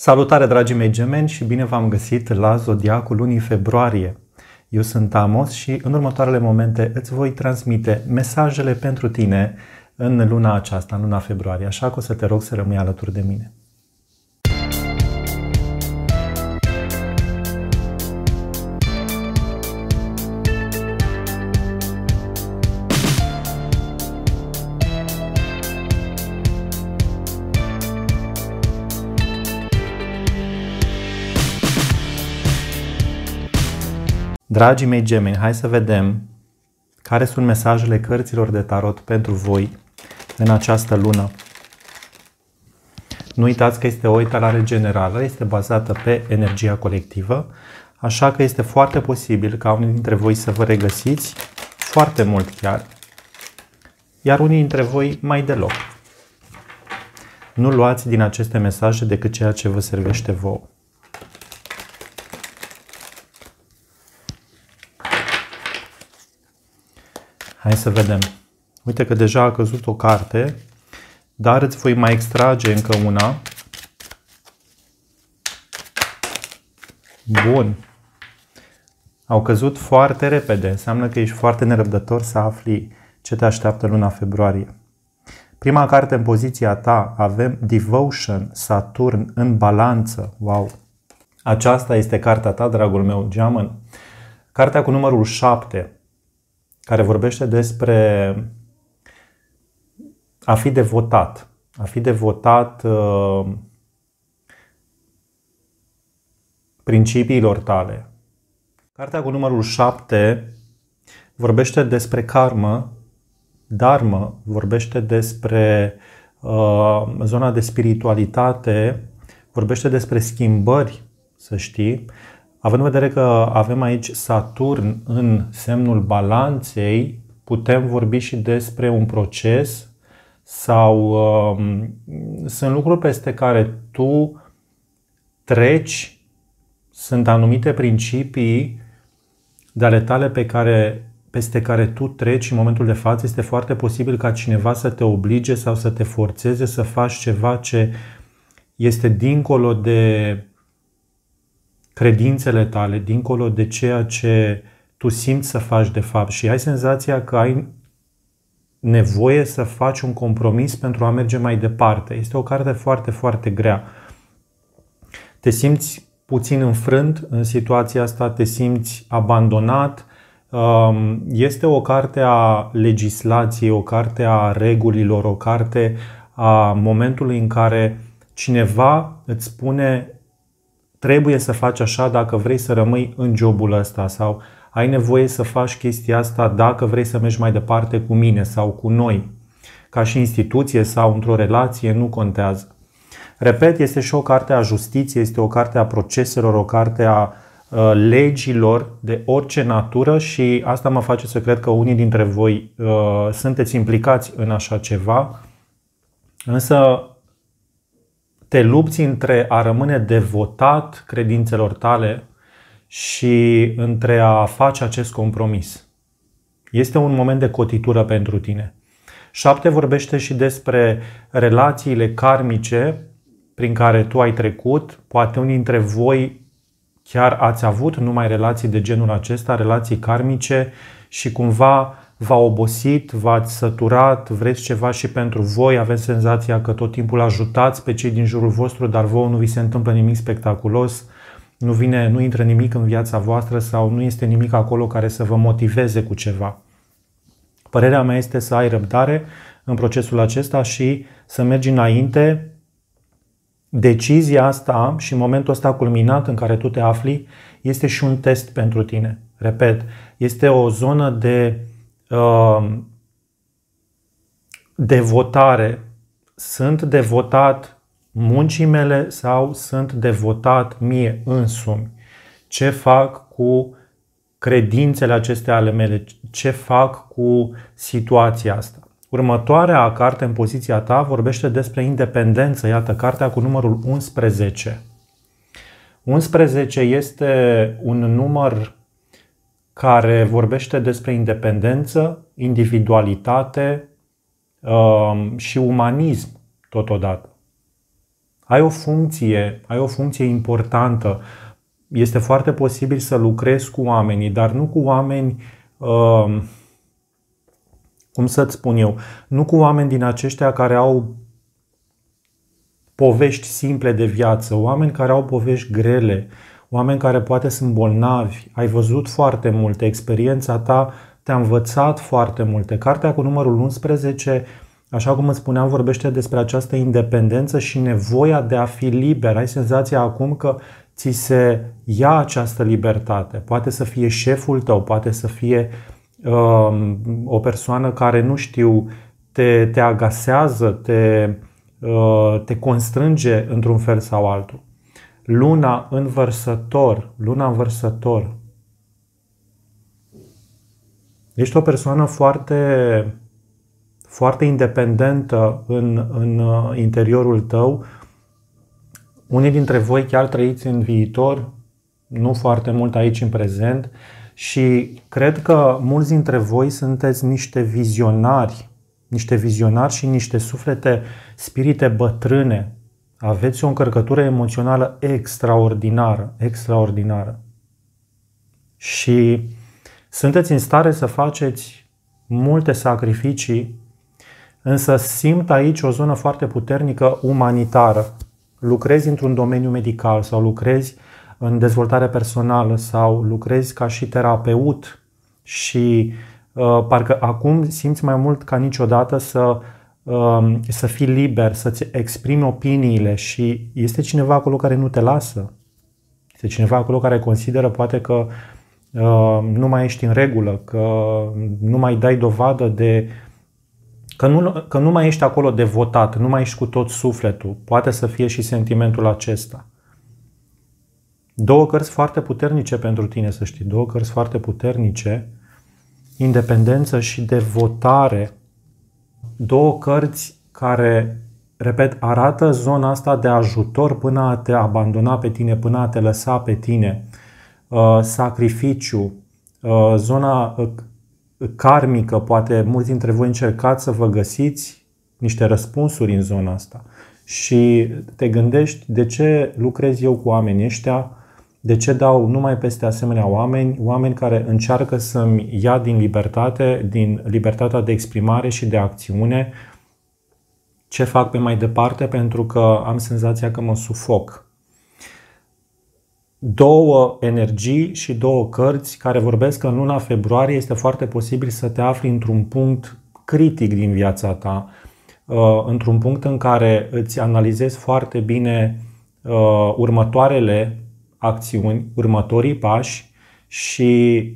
Salutare, dragii mei gemeni, și bine v-am găsit la Zodiacul lunii februarie. Eu sunt Amos și în următoarele momente îți voi transmite mesajele pentru tine în luna aceasta, în luna februarie, așa că o să te rog să rămâi alături de mine. Dragii mei gemeni, hai să vedem care sunt mesajele cărților de tarot pentru voi în această lună. Nu uitați că este o etalare generală, este bazată pe energia colectivă, așa că este foarte posibil ca unii dintre voi să vă regăsiți foarte mult chiar, iar unii dintre voi mai deloc. Nu luați din aceste mesaje decât ceea ce vă servește vouă. Hai să vedem. Uite că deja a căzut o carte, dar îți voi mai extrage încă una. Bun. Au căzut foarte repede. Înseamnă că ești foarte nerăbdător să afli ce te așteaptă luna februarie. Prima carte în poziția ta avem Devotion, Saturn în balanță. Wow! Aceasta este cartea ta, dragul meu, geamăn. Cartea cu numărul 7 care vorbește despre a fi devotat. A fi devotat uh, principiilor tale. Cartea cu numărul 7 vorbește despre karmă, dharmă, vorbește despre uh, zona de spiritualitate, vorbește despre schimbări, să știi, Având în vedere că avem aici Saturn în semnul balanței, putem vorbi și despre un proces sau um, sunt lucruri peste care tu treci, sunt anumite principii de ale tale pe care, peste care tu treci în momentul de față, este foarte posibil ca cineva să te oblige sau să te forțeze să faci ceva ce este dincolo de credințele tale, dincolo de ceea ce tu simți să faci de fapt și ai senzația că ai nevoie să faci un compromis pentru a merge mai departe. Este o carte foarte, foarte grea. Te simți puțin înfrânt în situația asta, te simți abandonat. Um, este o carte a legislației, o carte a regulilor, o carte a momentului în care cineva îți spune trebuie să faci așa dacă vrei să rămâi în jobul ăsta sau ai nevoie să faci chestia asta dacă vrei să mergi mai departe cu mine sau cu noi, ca și instituție sau într-o relație, nu contează. Repet, este și o carte a justiției, este o carte a proceselor, o carte a ă, legilor de orice natură și asta mă face să cred că unii dintre voi uh, sunteți implicați în așa ceva. Însă te lupți între a rămâne devotat credințelor tale și între a face acest compromis. Este un moment de cotitură pentru tine. Șapte vorbește și despre relațiile karmice prin care tu ai trecut. Poate unii dintre voi chiar ați avut numai relații de genul acesta, relații karmice și cumva v-a obosit, v-ați săturat, vreți ceva și pentru voi, aveți senzația că tot timpul ajutați pe cei din jurul vostru, dar vouă nu vi se întâmplă nimic spectaculos, nu vine, nu intră nimic în viața voastră sau nu este nimic acolo care să vă motiveze cu ceva. Părerea mea este să ai răbdare în procesul acesta și să mergi înainte. Decizia asta și momentul ăsta culminat în care tu te afli este și un test pentru tine. Repet, este o zonă de Um, devotare. Sunt devotat muncii mele sau sunt devotat mie însumi? Ce fac cu credințele acestea ale mele? Ce fac cu situația asta? Următoarea carte în poziția ta vorbește despre independență. Iată, cartea cu numărul 11. 11 este un număr care vorbește despre independență, individualitate um, și umanism totodată. Ai o funcție, ai o funcție importantă. Este foarte posibil să lucrezi cu oamenii, dar nu cu oameni um, cum să-ți spun eu, nu cu oameni din aceștia care au povești simple de viață, oameni care au povești grele, oameni care poate sunt bolnavi, ai văzut foarte multe, experiența ta te-a învățat foarte multe. Cartea cu numărul 11, așa cum îți spuneam, vorbește despre această independență și nevoia de a fi liber. Ai senzația acum că ți se ia această libertate. Poate să fie șeful tău, poate să fie uh, o persoană care, nu știu, te, te agasează, te, uh, te constrânge într-un fel sau altul luna învărsător, luna învărsător. Ești o persoană foarte, foarte independentă în, în uh, interiorul tău. Unii dintre voi chiar trăiți în viitor, nu foarte mult aici în prezent și cred că mulți dintre voi sunteți niște vizionari, niște vizionari și niște suflete, spirite bătrâne, aveți o încărcătură emoțională extraordinară, extraordinară. Și sunteți în stare să faceți multe sacrificii, însă simt aici o zonă foarte puternică umanitară. Lucrezi într-un domeniu medical sau lucrezi în dezvoltare personală sau lucrezi ca și terapeut și uh, parcă acum simți mai mult ca niciodată să Um, să fii liber, să-ți exprimi opiniile și este cineva acolo care nu te lasă. Este cineva acolo care consideră poate că um, nu mai ești în regulă, că nu mai dai dovadă de că nu, că nu mai ești acolo de votat, nu mai ești cu tot sufletul. Poate să fie și sentimentul acesta. Două cărți foarte puternice pentru tine, să știi. Două cărți foarte puternice. Independență și devotare două cărți care, repet, arată zona asta de ajutor până a te abandona pe tine, până a te lăsa pe tine, uh, sacrificiu, uh, zona uh, karmică, poate mulți dintre voi încercați să vă găsiți niște răspunsuri în zona asta și te gândești de ce lucrez eu cu oamenii ăștia, de ce dau numai peste asemenea oameni, oameni care încearcă să-mi ia din libertate, din libertatea de exprimare și de acțiune, ce fac pe mai departe pentru că am senzația că mă sufoc. Două energii și două cărți care vorbesc că în luna februarie este foarte posibil să te afli într-un punct critic din viața ta, uh, într-un punct în care îți analizezi foarte bine uh, următoarele acțiuni, următorii pași și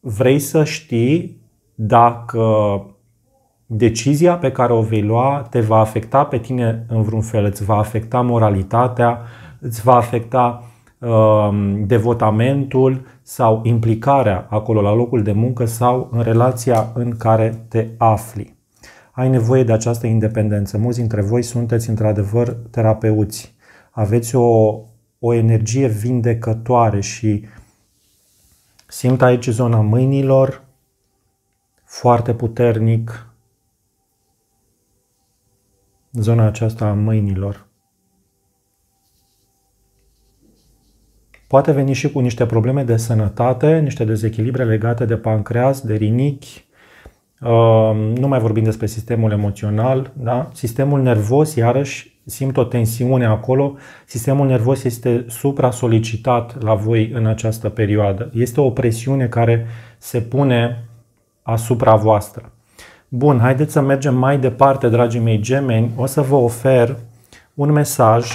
vrei să știi dacă decizia pe care o vei lua te va afecta pe tine în vreun fel, îți va afecta moralitatea, îți va afecta um, devotamentul sau implicarea acolo la locul de muncă sau în relația în care te afli. Ai nevoie de această independență. Mulți dintre voi sunteți într-adevăr terapeuți. Aveți o o energie vindecătoare și simt aici zona mâinilor foarte puternic, zona aceasta a mâinilor. Poate veni și cu niște probleme de sănătate, niște dezechilibre legate de pancreas, de rinichi, ă, nu mai vorbim despre sistemul emoțional, da? sistemul nervos, iarăși, simt o tensiune acolo, sistemul nervos este supra-solicitat la voi în această perioadă. Este o presiune care se pune asupra voastră. Bun, haideți să mergem mai departe, dragii mei gemeni. O să vă ofer un mesaj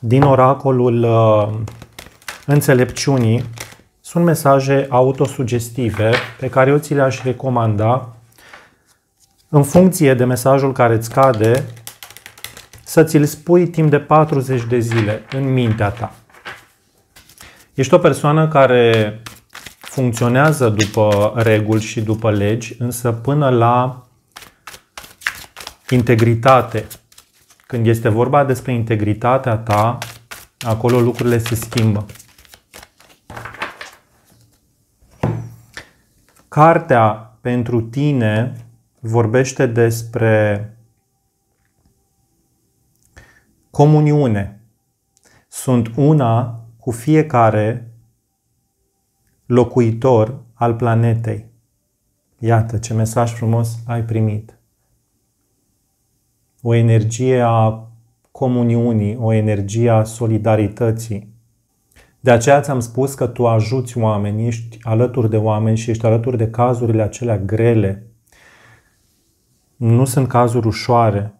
din oracolul uh, înțelepciunii. Sunt mesaje autosugestive pe care eu ți le-aș recomanda în funcție de mesajul care îți cade, să ți-l spui timp de 40 de zile în mintea ta. Ești o persoană care funcționează după reguli și după legi, însă până la integritate. Când este vorba despre integritatea ta, acolo lucrurile se schimbă. Cartea pentru tine vorbește despre comuniune. Sunt una cu fiecare locuitor al planetei. Iată ce mesaj frumos ai primit. O energie a comuniunii, o energie a solidarității. De aceea ți-am spus că tu ajuți oameni, ești alături de oameni și ești alături de cazurile acelea grele. Nu sunt cazuri ușoare.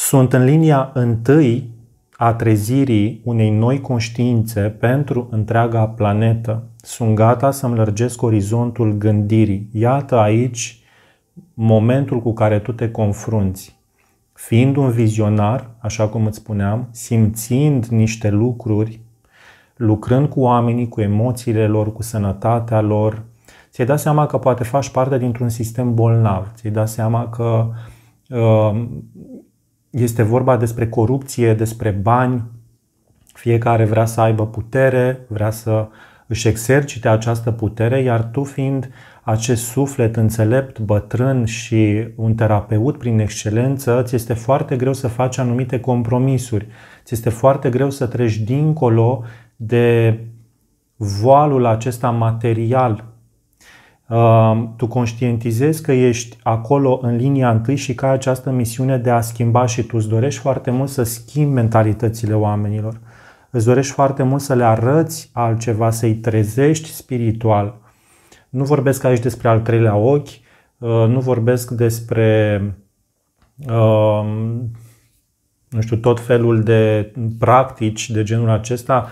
Sunt în linia întâi a trezirii unei noi conștiințe pentru întreaga planetă. Sunt gata să-mi lărgesc orizontul gândirii. Iată aici momentul cu care tu te confrunți. Fiind un vizionar, așa cum îți spuneam, simțind niște lucruri, lucrând cu oamenii, cu emoțiile lor, cu sănătatea lor, ți-ai dat seama că poate faci parte dintr-un sistem bolnav, ți-ai dat seama că uh, este vorba despre corupție, despre bani, fiecare vrea să aibă putere, vrea să își exercite această putere, iar tu fiind acest suflet înțelept, bătrân și un terapeut prin excelență, ți este foarte greu să faci anumite compromisuri. Ți este foarte greu să treci dincolo de voalul acesta material tu conștientizezi că ești acolo în linia întâi și că ai această misiune de a schimba și tu îți dorești foarte mult să schimbi mentalitățile oamenilor. Îți dorești foarte mult să le arăți altceva, să-i trezești spiritual. Nu vorbesc aici despre al treilea ochi, uh, nu vorbesc despre um, nu știu, tot felul de practici de genul acesta,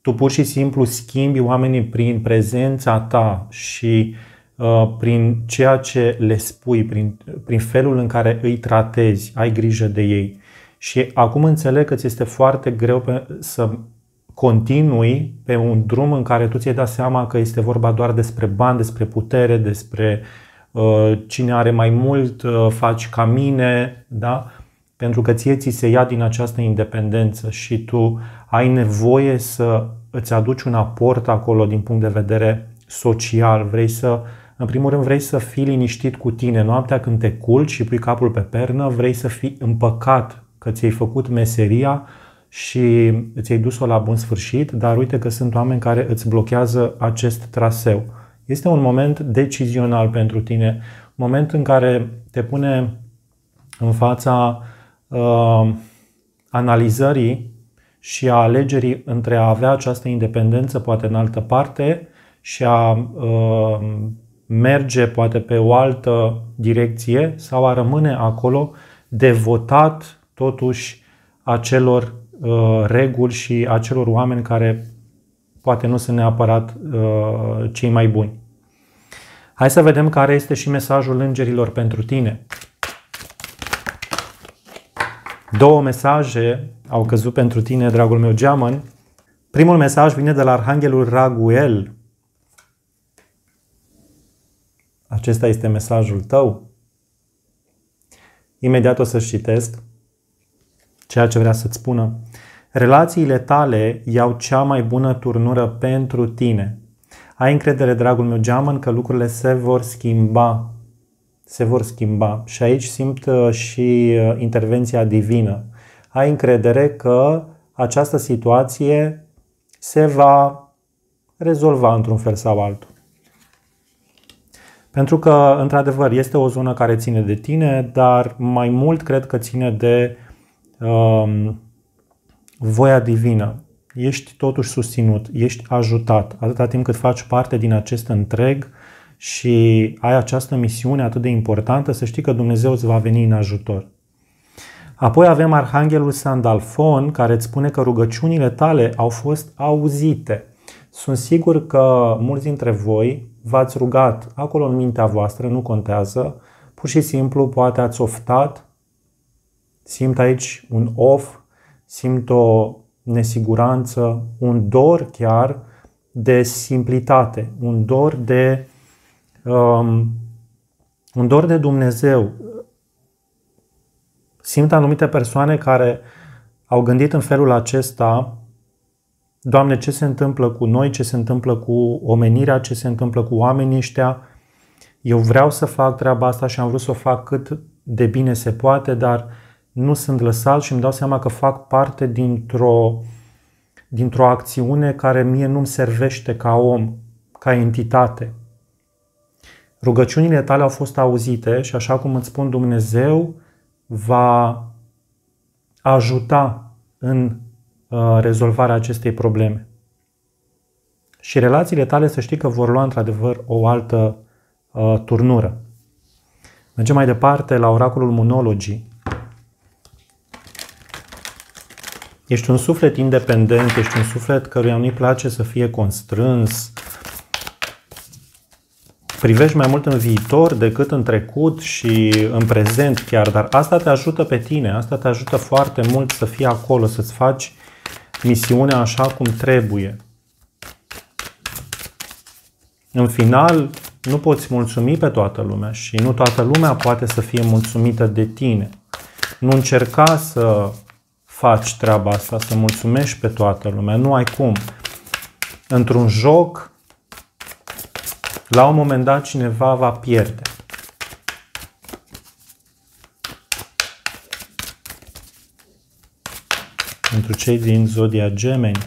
tu pur și simplu schimbi oamenii prin prezența ta și uh, prin ceea ce le spui, prin, prin felul în care îi tratezi, ai grijă de ei. Și acum înțeleg că ți este foarte greu pe, să continui pe un drum în care tu ți-ai dat seama că este vorba doar despre bani, despre putere, despre uh, cine are mai mult, uh, faci ca mine, da? pentru că ție ți se ia din această independență și tu ai nevoie să îți aduci un aport acolo din punct de vedere social, vrei să în primul rând vrei să fii liniștit cu tine noaptea când te culci și pui capul pe pernă, vrei să fii împăcat că ți-ai făcut meseria și ți-ai dus-o la bun sfârșit, dar uite că sunt oameni care îți blochează acest traseu. Este un moment decizional pentru tine, moment în care te pune în fața uh, analizării și a alegerii între a avea această independență, poate în altă parte, și a uh, merge poate pe o altă direcție sau a rămâne acolo devotat totuși acelor uh, reguli și acelor oameni care poate nu sunt neapărat uh, cei mai buni. Hai să vedem care este și mesajul îngerilor pentru tine. Două mesaje au căzut pentru tine, dragul meu geamăn. Primul mesaj vine de la Arhanghelul Raguel. Acesta este mesajul tău. Imediat o să-și citesc ceea ce vrea să-ți spună. Relațiile tale iau cea mai bună turnură pentru tine. Ai încredere, dragul meu geamăn, că lucrurile se vor schimba se vor schimba și aici simt uh, și uh, intervenția divină. Ai încredere că această situație se va rezolva într-un fel sau altul. Pentru că, într-adevăr, este o zonă care ține de tine, dar mai mult cred că ține de um, voia divină. Ești totuși susținut, ești ajutat, atâta timp cât faci parte din acest întreg și ai această misiune atât de importantă, să știi că Dumnezeu îți va veni în ajutor. Apoi avem Arhanghelul Sandalfon, care îți spune că rugăciunile tale au fost auzite. Sunt sigur că mulți dintre voi v-ați rugat acolo în mintea voastră, nu contează, pur și simplu poate ați oftat, simt aici un of, simt o nesiguranță, un dor chiar de simplitate, un dor de um, un dor de Dumnezeu, simt anumite persoane care au gândit în felul acesta, Doamne, ce se întâmplă cu noi, ce se întâmplă cu omenirea, ce se întâmplă cu oamenii ăștia, eu vreau să fac treaba asta și am vrut să o fac cât de bine se poate, dar nu sunt lăsat și îmi dau seama că fac parte dintr-o, dintr-o acțiune care mie nu-mi servește ca om, ca entitate. Rugăciunile tale au fost auzite și așa cum îți spun Dumnezeu va ajuta în uh, rezolvarea acestei probleme. Și relațiile tale să știi că vor lua într-adevăr o altă uh, turnură. Mergem mai departe la oracolul monologii. Ești un suflet independent, ești un suflet căruia nu-i place să fie constrâns, privești mai mult în viitor decât în trecut și în prezent chiar, dar asta te ajută pe tine, asta te ajută foarte mult să fii acolo, să-ți faci misiunea așa cum trebuie. În final, nu poți mulțumi pe toată lumea și nu toată lumea poate să fie mulțumită de tine. Nu încerca să faci treaba asta, să mulțumești pe toată lumea, nu ai cum. Într-un joc, la un moment dat cineva va pierde. Pentru cei din zodia gemeni,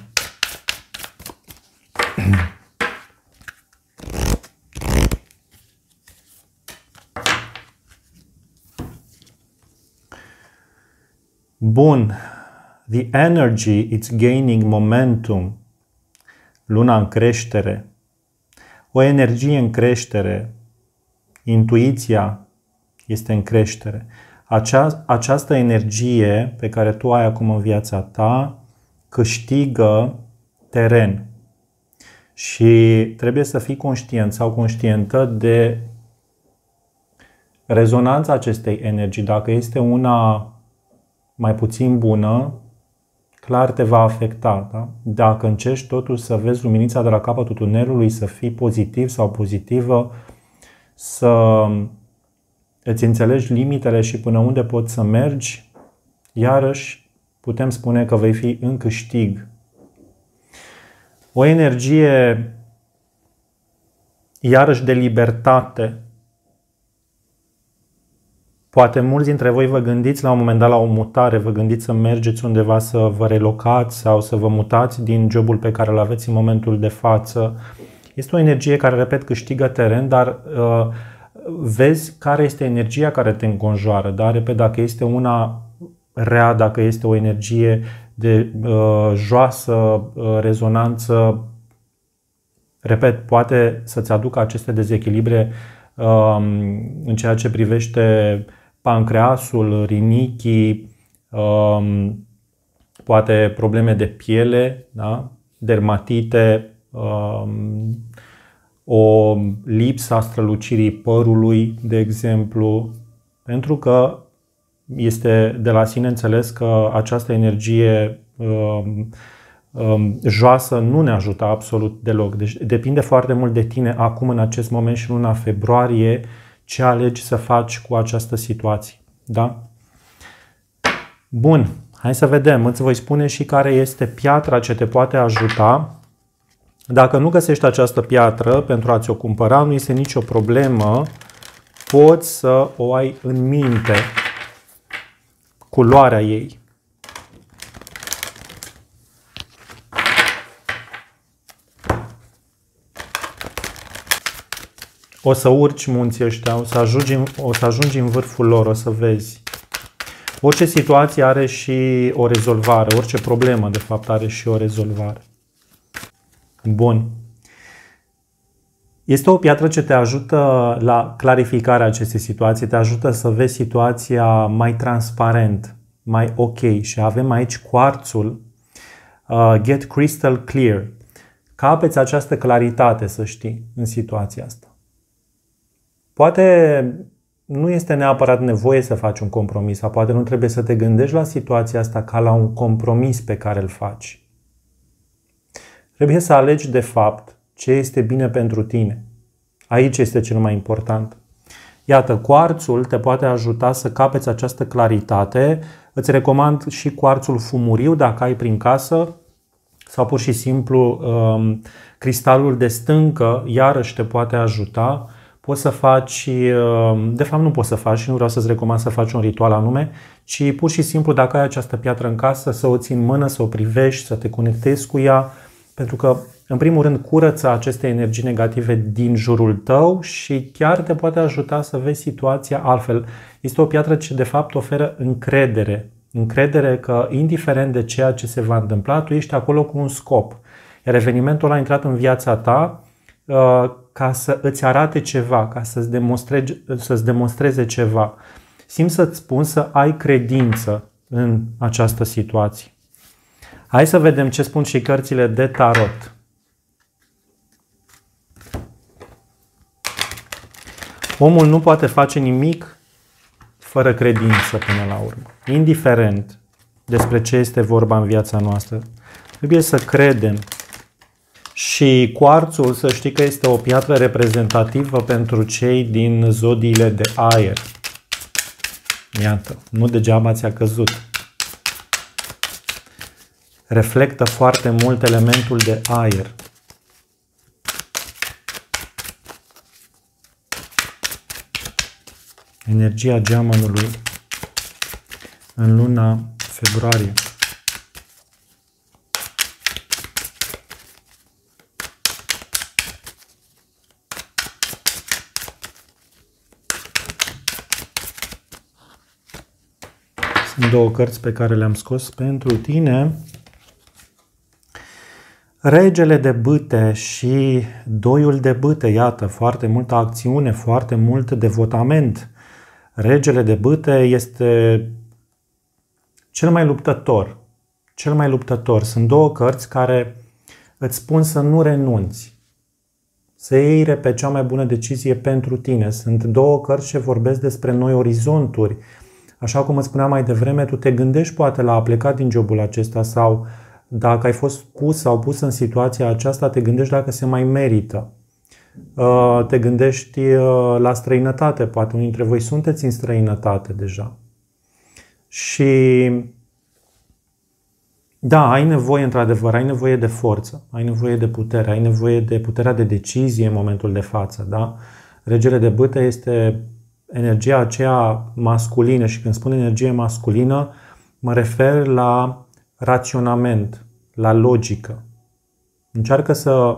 Bun. The energy is gaining momentum. Luna în creștere o energie în creștere, intuiția este în creștere. Acea, această energie pe care tu ai acum în viața ta câștigă teren. Și trebuie să fii conștient sau conștientă de rezonanța acestei energii. Dacă este una mai puțin bună, clar te va afecta. Da? Dacă încerci totuși să vezi luminița de la capătul tunelului, să fii pozitiv sau pozitivă, să îți înțelegi limitele și până unde poți să mergi, iarăși putem spune că vei fi în câștig. O energie iarăși de libertate, Poate mulți dintre voi vă gândiți la un moment dat la o mutare, vă gândiți să mergeți undeva să vă relocați sau să vă mutați din jobul pe care îl aveți în momentul de față. Este o energie care, repet, câștigă teren, dar uh, vezi care este energia care te înconjoară, dar, repet, dacă este una rea, dacă este o energie de uh, joasă, uh, rezonanță, repet, poate să-ți aducă aceste dezechilibre uh, în ceea ce privește pancreasul, rinichii, um, poate probleme de piele, da? dermatite, um, o lipsa strălucirii părului, de exemplu, pentru că este de la sine înțeles că această energie um, joasă nu ne ajută absolut deloc. Deci depinde foarte mult de tine acum, în acest moment și luna februarie, ce alegi să faci cu această situație. Da? Bun, hai să vedem. Îți voi spune și care este piatra ce te poate ajuta. Dacă nu găsești această piatră pentru a ți-o cumpăra, nu este nicio problemă. Poți să o ai în minte, culoarea ei. O să urci munții ăștia, o să, ajungi, o să ajungi în vârful lor, o să vezi. Orice situație are și o rezolvare, orice problemă de fapt are și o rezolvare. Bun. Este o piatră ce te ajută la clarificarea acestei situații, te ajută să vezi situația mai transparent, mai ok și avem aici cuarțul, uh, Get Crystal Clear. Capeți această claritate, să știi, în situația asta. Poate nu este neapărat nevoie să faci un compromis sau poate nu trebuie să te gândești la situația asta ca la un compromis pe care îl faci. Trebuie să alegi de fapt ce este bine pentru tine. Aici este cel mai important. Iată, coarțul te poate ajuta să capeți această claritate. Îți recomand și coarțul fumuriu dacă ai prin casă sau pur și simplu um, cristalul de stâncă iarăși te poate ajuta Poți să faci, uh, de fapt nu poți să faci și nu vreau să-ți recomand să faci un ritual anume, ci pur și simplu dacă ai această piatră în casă, să o ții în mână, să o privești, să te conectezi cu ea, pentru că în primul rând curăță aceste energii negative din jurul tău și chiar te poate ajuta să vezi situația altfel. Este o piatră ce de fapt oferă încredere. Încredere că indiferent de ceea ce se va întâmpla, tu ești acolo cu un scop. Iar evenimentul a intrat în viața ta uh, ca să îți arate ceva, ca să-ți demonstreze, să-ți demonstreze ceva. Simt să-ți spun să ai credință în această situație. Hai să vedem ce spun și cărțile de tarot. Omul nu poate face nimic fără credință până la urmă. Indiferent despre ce este vorba în viața noastră, trebuie să credem și cuarțul, să știi că este o piatră reprezentativă pentru cei din zodiile de aer. Iată, nu degeaba ți-a căzut. Reflectă foarte mult elementul de aer. Energia geamănului în luna februarie. două cărți pe care le-am scos pentru tine. Regele de bâte și doiul de bâte, iată, foarte multă acțiune, foarte mult devotament. Regele de bâte este cel mai luptător. Cel mai luptător. Sunt două cărți care îți spun să nu renunți, să iei pe cea mai bună decizie pentru tine. Sunt două cărți ce vorbesc despre noi orizonturi, Așa cum îți spuneam mai devreme, tu te gândești poate la a pleca din jobul acesta sau dacă ai fost pus sau pus în situația aceasta, te gândești dacă se mai merită. Uh, te gândești uh, la străinătate, poate unii dintre voi sunteți în străinătate deja. Și da, ai nevoie, într-adevăr, ai nevoie de forță, ai nevoie de putere, ai nevoie de puterea de decizie în momentul de față, da? Regele de bâte este energia aceea masculină și când spun energie masculină, mă refer la raționament, la logică. Încearcă să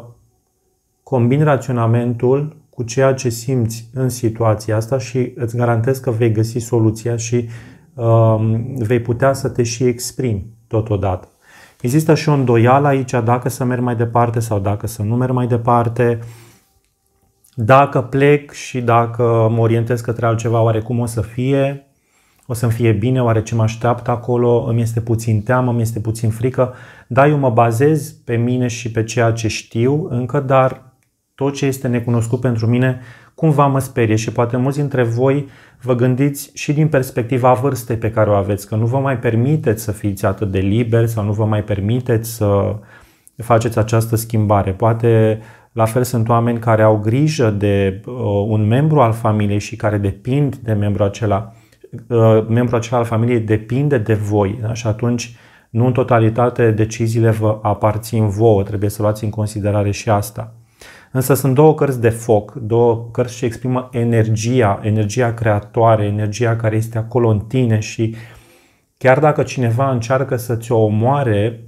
combini raționamentul cu ceea ce simți în situația asta și îți garantez că vei găsi soluția și uh, vei putea să te și exprimi totodată. Există și o îndoială aici dacă să merg mai departe sau dacă să nu merg mai departe. Uh, dacă plec și dacă mă orientez către altceva, oare cum o să fie? O să-mi fie bine? Oare ce mă așteaptă acolo? Îmi este puțin teamă? Îmi este puțin frică? Da, eu mă bazez pe mine și pe ceea ce știu încă, dar tot ce este necunoscut pentru mine cumva mă sperie și poate mulți dintre voi vă gândiți și din perspectiva vârstei pe care o aveți, că nu vă mai permiteți să fiți atât de liberi sau nu vă mai permiteți să faceți această schimbare. Poate la fel sunt oameni care au grijă de uh, un membru al familiei și care depind de membru acela. Uh, membru acela al familiei depinde de voi da? și atunci nu în totalitate deciziile vă aparțin vouă, trebuie să luați în considerare și asta. Însă sunt două cărți de foc, două cărți ce exprimă energia, energia creatoare, energia care este acolo în tine și chiar dacă cineva încearcă să ți-o omoare,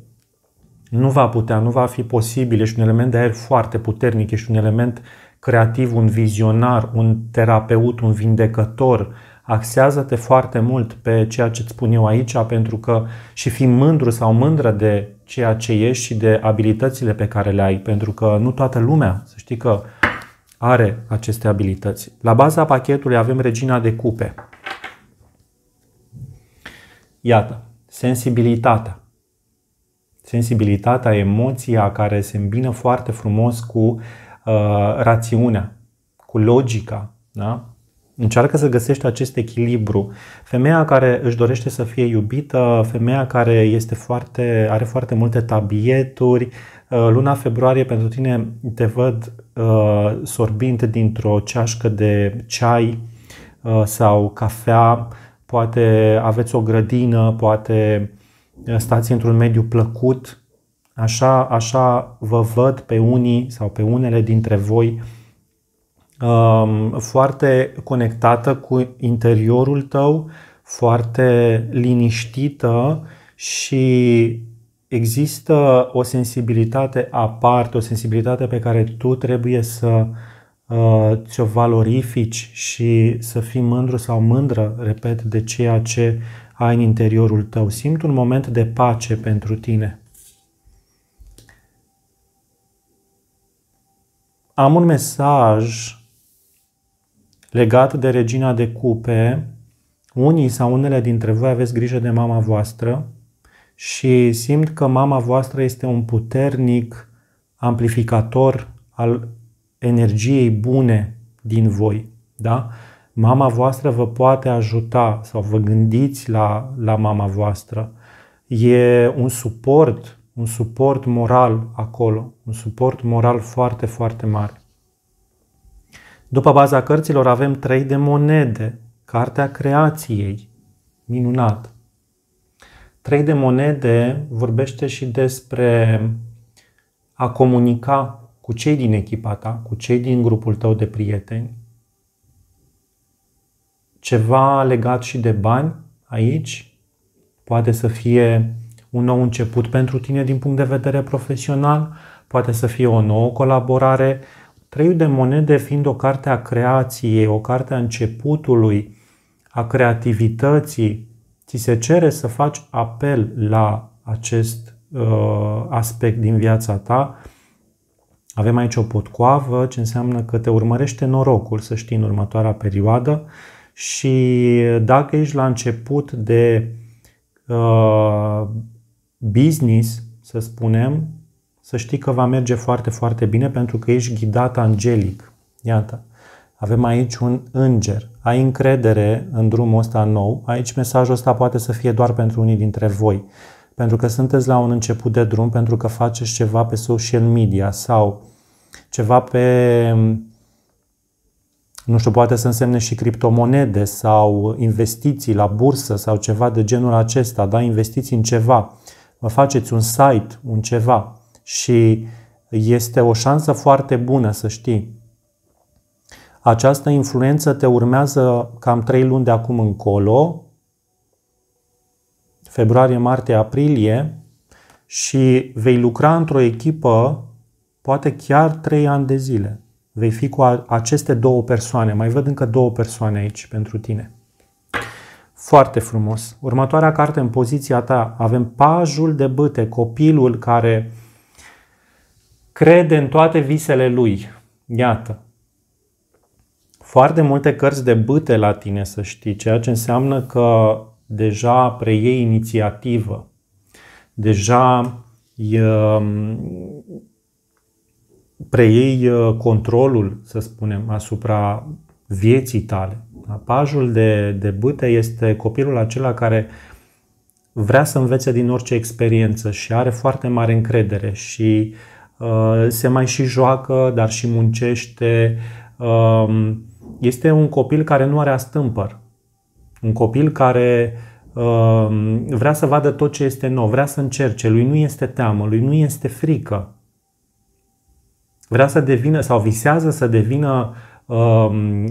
nu va putea, nu va fi posibil. Ești un element de aer foarte puternic, ești un element creativ, un vizionar, un terapeut, un vindecător. Axează-te foarte mult pe ceea ce îți spun eu aici, pentru că și fi mândru sau mândră de ceea ce ești și de abilitățile pe care le ai, pentru că nu toată lumea, să știi că are aceste abilități. La baza pachetului avem regina de cupe. Iată, sensibilitatea sensibilitatea, emoția care se îmbină foarte frumos cu uh, rațiunea, cu logica. Da? Încearcă să găsești acest echilibru. Femeia care își dorește să fie iubită, femeia care este foarte, are foarte multe tabieturi. Uh, luna februarie pentru tine te văd uh, sorbind dintr-o ceașcă de ceai uh, sau cafea, poate aveți o grădină, poate stați într-un mediu plăcut, așa, așa vă văd pe unii sau pe unele dintre voi um, foarte conectată cu interiorul tău, foarte liniștită și există o sensibilitate aparte, o sensibilitate pe care tu trebuie să uh, ți-o valorifici și să fii mândru sau mândră, repet, de ceea ce ai în interiorul tău. Simt un moment de pace pentru tine. Am un mesaj legat de regina de cupe. Unii sau unele dintre voi aveți grijă de mama voastră și simt că mama voastră este un puternic amplificator al energiei bune din voi. Da? mama voastră vă poate ajuta sau vă gândiți la, la mama voastră. E un suport, un suport moral acolo, un suport moral foarte, foarte mare. După baza cărților avem trei de monede, cartea creației, minunat. Trei de monede vorbește și despre a comunica cu cei din echipa ta, cu cei din grupul tău de prieteni, ceva legat și de bani aici, poate să fie un nou început pentru tine din punct de vedere profesional, poate să fie o nouă colaborare. Trei de monede fiind o carte a creației, o carte a începutului, a creativității, ți se cere să faci apel la acest uh, aspect din viața ta. Avem aici o potcoavă, ce înseamnă că te urmărește norocul, să știi, în următoarea perioadă și dacă ești la început de uh, business, să spunem, să știi că va merge foarte, foarte bine pentru că ești ghidat angelic. Iată, avem aici un înger. Ai încredere în drumul ăsta nou. Aici mesajul ăsta poate să fie doar pentru unii dintre voi. Pentru că sunteți la un început de drum, pentru că faceți ceva pe social media sau ceva pe nu știu, poate să însemne și criptomonede sau investiții la bursă sau ceva de genul acesta, da? investiți în ceva, vă faceți un site, un ceva și este o șansă foarte bună să știi. Această influență te urmează cam 3 luni de acum încolo, februarie, martie, aprilie și vei lucra într-o echipă poate chiar 3 ani de zile vei fi cu aceste două persoane. Mai văd încă două persoane aici pentru tine. Foarte frumos. Următoarea carte în poziția ta. Avem pajul de băte. copilul care crede în toate visele lui. Iată. Foarte multe cărți de băte la tine, să știi, ceea ce înseamnă că deja preiei inițiativă. Deja e, preiei uh, controlul, să spunem, asupra vieții tale. Pajul de, de bâte este copilul acela care vrea să învețe din orice experiență și are foarte mare încredere și uh, se mai și joacă, dar și muncește. Uh, este un copil care nu are astâmpăr. Un copil care uh, vrea să vadă tot ce este nou, vrea să încerce, lui nu este teamă, lui nu este frică vrea să devină sau visează să devină um,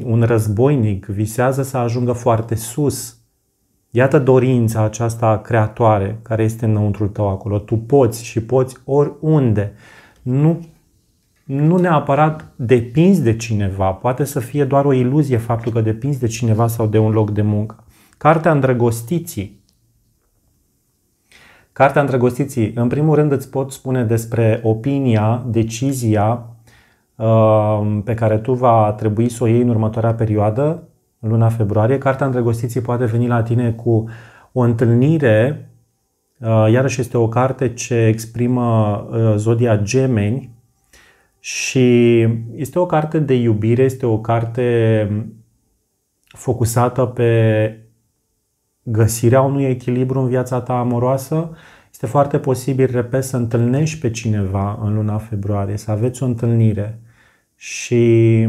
un războinic, visează să ajungă foarte sus. Iată dorința aceasta creatoare care este înăuntrul tău acolo. Tu poți și poți oriunde. Nu, nu neapărat depinzi de cineva, poate să fie doar o iluzie faptul că depinzi de cineva sau de un loc de muncă. Cartea Îndrăgostiții Cartea Îndrăgostiții, în primul rând îți pot spune despre opinia, decizia uh, pe care tu va trebui să o iei în următoarea perioadă, în luna februarie. Cartea Îndrăgostiții poate veni la tine cu o întâlnire, uh, iarăși este o carte ce exprimă uh, zodia gemeni și este o carte de iubire, este o carte focusată pe găsirea unui echilibru în viața ta amoroasă, este foarte posibil, repet, să întâlnești pe cineva în luna februarie, să aveți o întâlnire și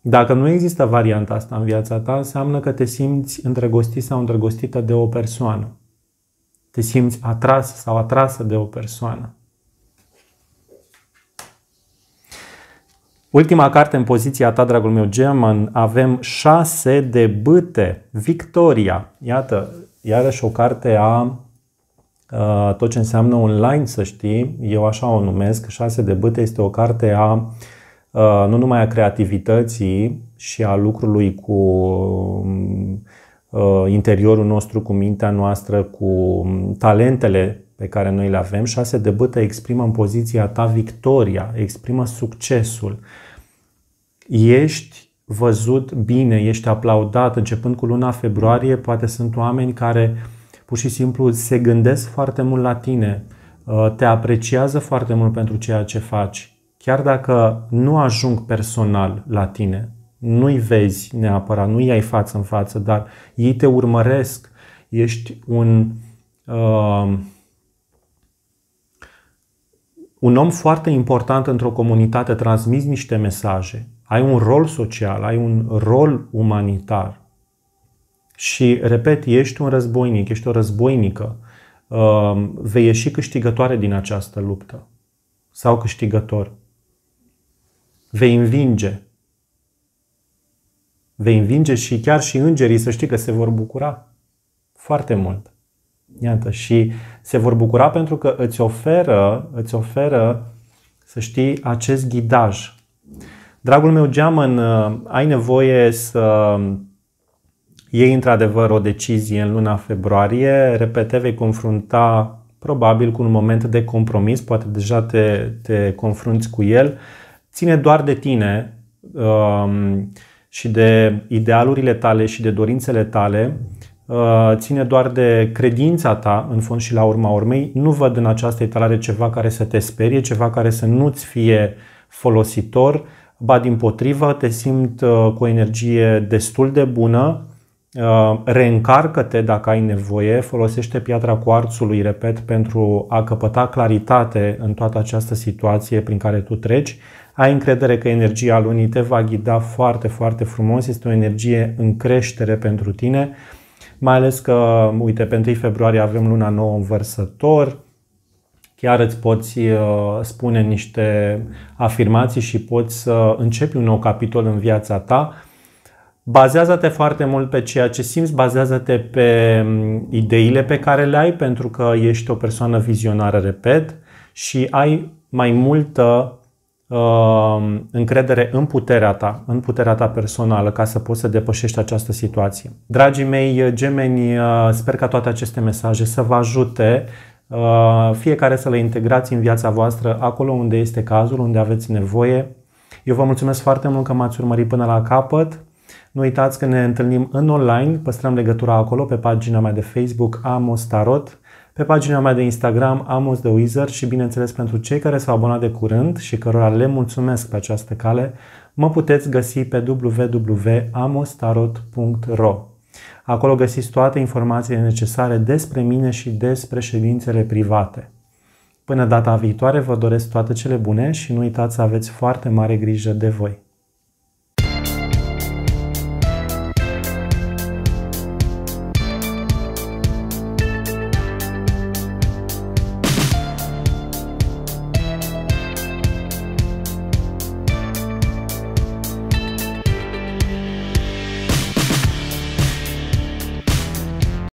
dacă nu există varianta asta în viața ta, înseamnă că te simți îndrăgostit sau îndrăgostită de o persoană. Te simți atras sau atrasă de o persoană. Ultima carte în poziția ta, dragul meu, German, avem 6 de bâte, Victoria. Iată, iarăși o carte a tot ce înseamnă online, să știi, eu așa o numesc, 6 de bâte este o carte a nu numai a creativității și a lucrului cu interiorul nostru, cu mintea noastră, cu talentele pe care noi le avem. Șase de bâtă exprimă în poziția ta victoria, exprimă succesul. Ești văzut bine, ești aplaudat începând cu luna februarie. Poate sunt oameni care pur și simplu se gândesc foarte mult la tine, uh, te apreciază foarte mult pentru ceea ce faci. Chiar dacă nu ajung personal la tine, nu-i vezi neapărat, nu-i ai față în față, dar ei te urmăresc. Ești un uh, un om foarte important într-o comunitate, transmiți niște mesaje, ai un rol social, ai un rol umanitar. Și, repet, ești un războinic, ești o războinică. Ehm, vei ieși câștigătoare din această luptă. Sau câștigător. Vei învinge. Vei învinge și chiar și îngerii să știi că se vor bucura foarte mult. Iată, și se vor bucura pentru că îți oferă, îți oferă să știi, acest ghidaj. Dragul meu geamăn, ai nevoie să iei într-adevăr o decizie în luna februarie, repete, vei confrunta probabil cu un moment de compromis, poate deja te, te confrunți cu el, ține doar de tine um, și de idealurile tale și de dorințele tale Uh, ține doar de credința ta în fond și la urma urmei. Nu văd în această etalare ceva care să te sperie, ceva care să nu-ți fie folositor, ba din potrivă te simt uh, cu o energie destul de bună, uh, reîncarcă-te dacă ai nevoie, folosește piatra cuarțului, repet, pentru a căpăta claritate în toată această situație prin care tu treci. Ai încredere că energia lunii te va ghida foarte, foarte frumos, este o energie în creștere pentru tine mai ales că, uite, pentru 1 februarie avem luna nouă vărsător, chiar îți poți uh, spune niște afirmații și poți să începi un nou capitol în viața ta. Bazează-te foarte mult pe ceea ce simți, bazează-te pe mm, ideile pe care le ai, pentru că ești o persoană vizionară, repet, și ai mai multă Um, încredere în puterea ta, în puterea ta personală, ca să poți să depășești această situație. Dragii mei gemeni, uh, sper ca toate aceste mesaje să vă ajute uh, fiecare să le integrați în viața voastră acolo unde este cazul, unde aveți nevoie. Eu vă mulțumesc foarte mult că m-ați urmărit până la capăt. Nu uitați că ne întâlnim în online, păstrăm legătura acolo pe pagina mea de Facebook Amos Tarot. Pe pagina mea de Instagram Amos the Wizard și bineînțeles pentru cei care s-au abonat de curând și cărora le mulțumesc pe această cale, mă puteți găsi pe www.amostarot.ro. Acolo găsiți toate informațiile necesare despre mine și despre ședințele private. Până data viitoare vă doresc toate cele bune și nu uitați să aveți foarte mare grijă de voi.